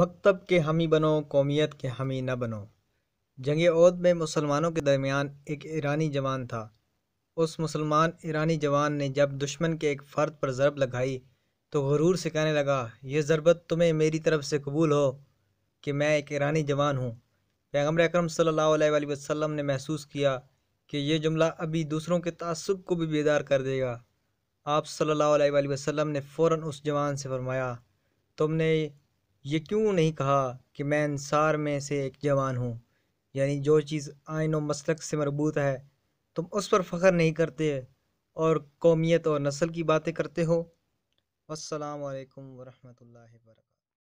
मकतब के हामी बनो कौमियत के हामी न बनो जंग ओद में मुसलमानों के दरमियान एक ईरानी जवान था उस मुसलमान ईरानी जवान ने जब दुश्मन के एक फ़र्द पर ज़रब लगाई तो गरूर से कहने लगा यह ज़रबत तुम्हें मेरी तरफ़ से कबूल हो कि मैं एक ईरानी जवान हूँ पैगम्बर अक्रम सल्लल्लाहु अलैहि ने महसूस किया कि यह जुमला अभी दूसरों के तसब को भी बेदार कर देगा आप सल्लल्लाहु अलैहि ने फ़ौर उस जवान से फरमाया तुमने ये क्यों नहीं कहा कि मैं इंसार में से एक जवान हूँ यानी जो चीज़ आयन व मसलक से मरबूत है तुम उस पर फ़ख्र नहीं करते और कौमियत और नस्ल की बातें करते हो असलकम वरहमल वर्का